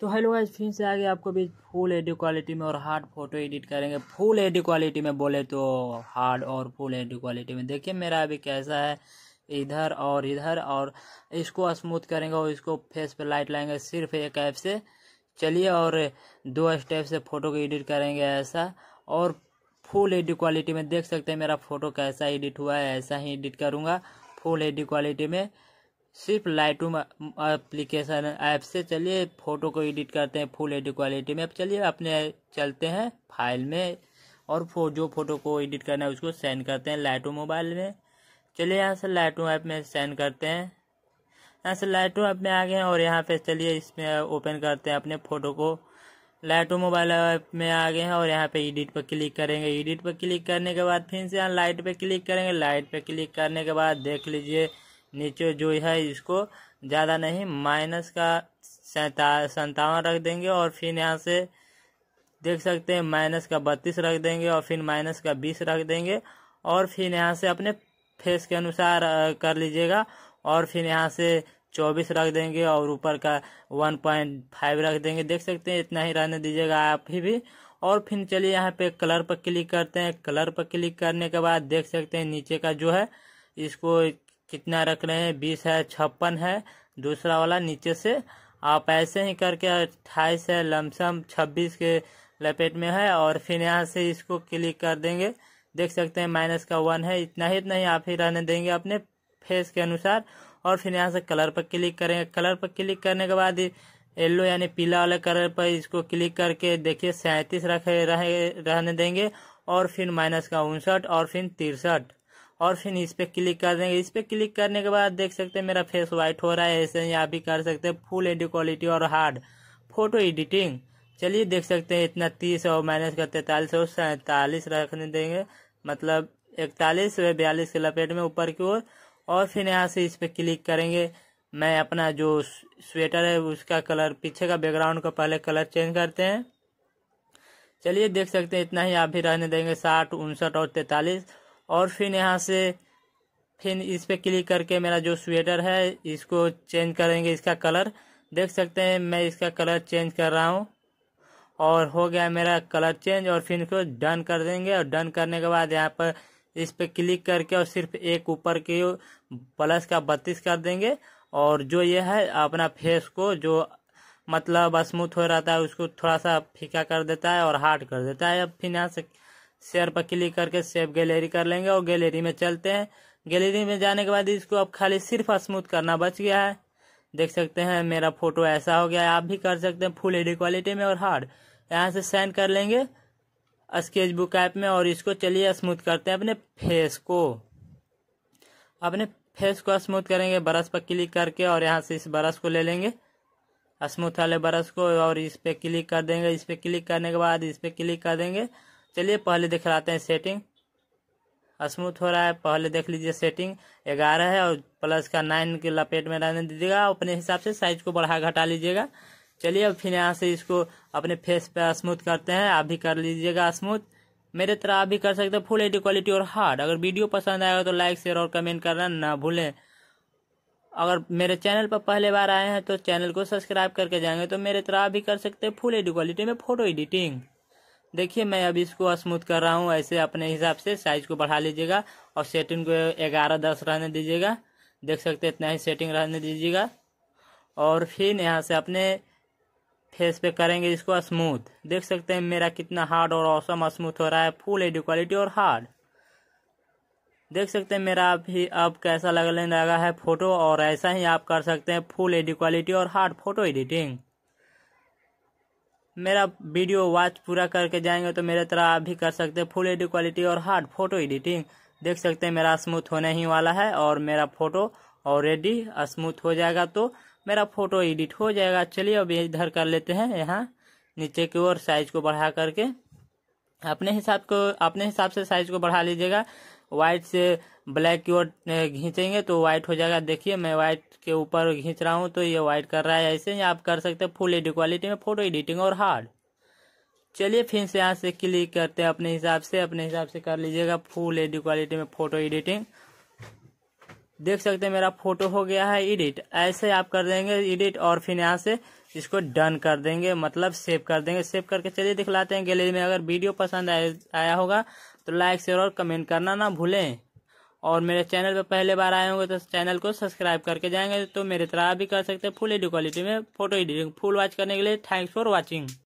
तो hello guys फिर से आगे आपको भी फुल एडी क्वालिटी में और हार्ड फोटो एडिट करेंगे फुल एडी क्वालिटी में बोले तो हार्ड और फुल एडी क्वालिटी में देखिए मेरा अभी कैसा है इधर और इधर और इसको स्मूथ करेंगे और इसको फेस पे लाइट लाएंगे सिर्फ एक ऐप से चलिए और दो स्टेप से फ़ोटो को एडिट करेंगे ऐसा और फुल एडी क्वालिटी में देख सकते हैं मेरा फ़ोटो कैसा एडिट हुआ है ऐसा ही एडिट करूँगा फुल एडी क्वालिटी में सिर्फ लाइटरूम एप्लीकेशन ऐप से चलिए फ़ोटो को एडिट करते हैं फुल एडिट क्वालिटी में अब चलिए अपने चलते हैं फाइल में और फो, जो फोटो को एडिट करना है उसको सेंड करते हैं लाइटो मोबाइल में चलिए यहाँ से लाइटो ऐप में सेंड करते हैं यहाँ से लाइटो ऐप में आ गए हैं और यहाँ पे चलिए इसमें ओपन करते हैं अपने फ़ोटो को लाइटो मोबाइल ऐप में आ गए हैं और यहाँ पे एडिट पर क्लिक करेंगे एडिट पर क्लिक करने के बाद फिर से यहाँ लाइट पर क्लिक करेंगे लाइट पर क्लिक करने के बाद देख लीजिए नीचे जो है इसको ज़्यादा नहीं माइनस का सैंतावन रख देंगे और फिर यहाँ से देख सकते हैं माइनस का बत्तीस रख देंगे और फिर माइनस का बीस रख देंगे और फिर यहाँ से अपने फेस के अनुसार कर लीजिएगा और फिर यहाँ से चौबीस रख देंगे और ऊपर का वन पॉइंट फाइव रख देंगे देख सकते हैं इतना ही रहने दीजिएगा आप ही भी और फिर चलिए यहाँ पे कलर पर क्लिक करते हैं कलर पर क्लिक करने के बाद देख सकते हैं नीचे का जो है इसको कितना रख रहे हैं बीस है छप्पन है दूसरा वाला नीचे से आप ऐसे ही करके अट्ठाईस है लमसम छब्बीस के लपेट में है और फिर यहाँ से इसको क्लिक कर देंगे देख सकते हैं माइनस का वन है इतना ही इतना ही आप ही रहने देंगे अपने फेस के अनुसार और फिर यहाँ से कलर पर क्लिक करेंगे कलर पर क्लिक करने के बाद येल्लो यानी पीला वाला कलर पर इसको क्लिक करके देखिए सैंतीस रखे रहे रहने देंगे और फिर माइनस का उनसठ और फिर तिरसठ और फिर इस पर क्लिक कर देंगे इस पर क्लिक करने के बाद देख सकते हैं मेरा फेस वाइट हो रहा है ऐसे ही आप भी कर सकते हैं फुल एडी क्वालिटी और हार्ड फोटो एडिटिंग चलिए देख सकते हैं इतना तीस और माइनस का तैतालीस और सैंतालीस रखने देंगे मतलब इकतालीस व बयालीस के लपेट में ऊपर की ओर और फिर यहाँ से इस पर क्लिक करेंगे मैं अपना जो स्वेटर है उसका कलर पीछे का बैकग्राउंड का पहले कलर चेंज करते हैं चलिए देख सकते हैं इतना ही आप भी रहने देंगे साठ उनसठ और तैतालीस और फिर यहाँ से फिर इस पर क्लिक करके मेरा जो स्वेटर है इसको चेंज करेंगे इसका कलर देख सकते हैं मैं इसका कलर चेंज कर रहा हूँ और हो गया मेरा कलर चेंज और फिर इसको डन कर देंगे और डन करने के बाद यहाँ पर इस पर क्लिक करके और सिर्फ एक ऊपर के प्लस का बत्तीस कर देंगे और जो ये है अपना फेस को जो मतलब स्मूथ हो रहा था उसको थोड़ा सा फीका कर देता है और हार्ड कर देता है अब फिर यहाँ से शेयर पर क्लिक करके सेव गैलरी कर लेंगे और गैलरी में चलते हैं गैलरी में जाने के बाद इसको अब खाली सिर्फ स्मूथ करना बच गया है देख सकते हैं मेरा फोटो ऐसा हो गया है आप भी कर सकते हैं फुल एडी क्वालिटी में और हार्ड यहाँ से सेंड कर लेंगे स्केच बुक ऐप में और इसको चलिए स्मूथ करते हैं अपने फेस को अपने फेस को स्मूथ करेंगे ब्रश पर क्लिक करके और यहाँ से इस ब्रश को ले लेंगे स्मूथ वाले ब्रश को और इस पर क्लिक कर देंगे इस पर क्लिक करने के बाद इस पर क्लिक कर देंगे चलिए पहले दिखलाते हैं सेटिंग स्मूथ हो रहा है पहले देख लीजिए सेटिंग ग्यारह है और प्लस का नाइन के लपेट में रहने दीजिएगा अपने हिसाब से साइज को बढ़ा घटा लीजिएगा चलिए अब फिर यहाँ से इसको अपने फेस पे स्मूथ करते हैं आप भी कर लीजिएगा स्मूथ मेरे तरह आप भी कर सकते हैं फुल एडी क्वालिटी और हार्ड अगर वीडियो पसंद आएगा तो लाइक शेयर और कमेंट करना ना भूलें अगर मेरे चैनल पर पहले बार आए हैं तो चैनल को सब्सक्राइब करके जाएंगे तो मेरे तरह आप भी कर सकते हैं फुल एडी क्वालिटी में फोटो एडिटिंग देखिए मैं अब इसको स्मूथ कर रहा हूँ ऐसे अपने हिसाब से साइज को बढ़ा लीजिएगा और सेटिंग को ग्यारह दस रहने दीजिएगा देख सकते हैं इतना ही सेटिंग रहने दीजिएगा और फिर यहाँ से अपने फेस पे करेंगे इसको स्मूथ देख सकते हैं मेरा कितना हार्ड और औसम स्मूथ हो रहा है फुल एडी क्वालिटी और हार्ड देख सकते हैं मेरा अभी अब कैसा लगने लगा है फोटो और ऐसा ही आप कर सकते हैं फुल एडी क्वालिटी और हार्ड फोटो एडिटिंग मेरा वीडियो वॉच पूरा करके जाएंगे तो मेरे तरह आप भी कर सकते हैं फुल एडी क्वालिटी और हार्ड फोटो एडिटिंग देख सकते हैं मेरा स्मूथ होने ही वाला है और मेरा फोटो ऑलरेडी स्मूथ हो जाएगा तो मेरा फोटो एडिट हो जाएगा चलिए अब इधर कर लेते हैं यहाँ नीचे की ओर साइज को बढ़ा करके अपने हिसाब को अपने हिसाब से साइज को बढ़ा लीजिएगा व्हाइट से ब्लैक की ओर खींचेंगे तो व्हाइट हो जाएगा देखिए मैं व्हाइट के ऊपर खींच रहा हूँ तो ये व्हाइट कर रहा है ऐसे ही आप कर सकते हैं फुल एडी क्वालिटी में फोटो एडिटिंग और हार्ड चलिए फिर से यहाँ से क्लिक करते हैं अपने हिसाब से अपने हिसाब से कर लीजिएगा फुल एडी क्वालिटी में फोटो एडिटिंग देख सकते हैं मेरा फोटो हो गया है एडिट ऐसे आप कर देंगे एडिट और फिर यहाँ से इसको डन कर देंगे मतलब सेव कर देंगे सेव करके चलिए दिखलाते हैं गैलरी में अगर वीडियो पसंद आया होगा तो लाइक शेयर और कमेंट करना ना भूलें और मेरे चैनल पर पहले बार आए होंगे तो चैनल को सब्सक्राइब करके जाएंगे तो मेरे तरह भी कर सकते हैं फुल एडी क्वालिटी में फोटो एडिटिंग फुल वॉच करने के लिए थैंक्स फॉर वॉचिंग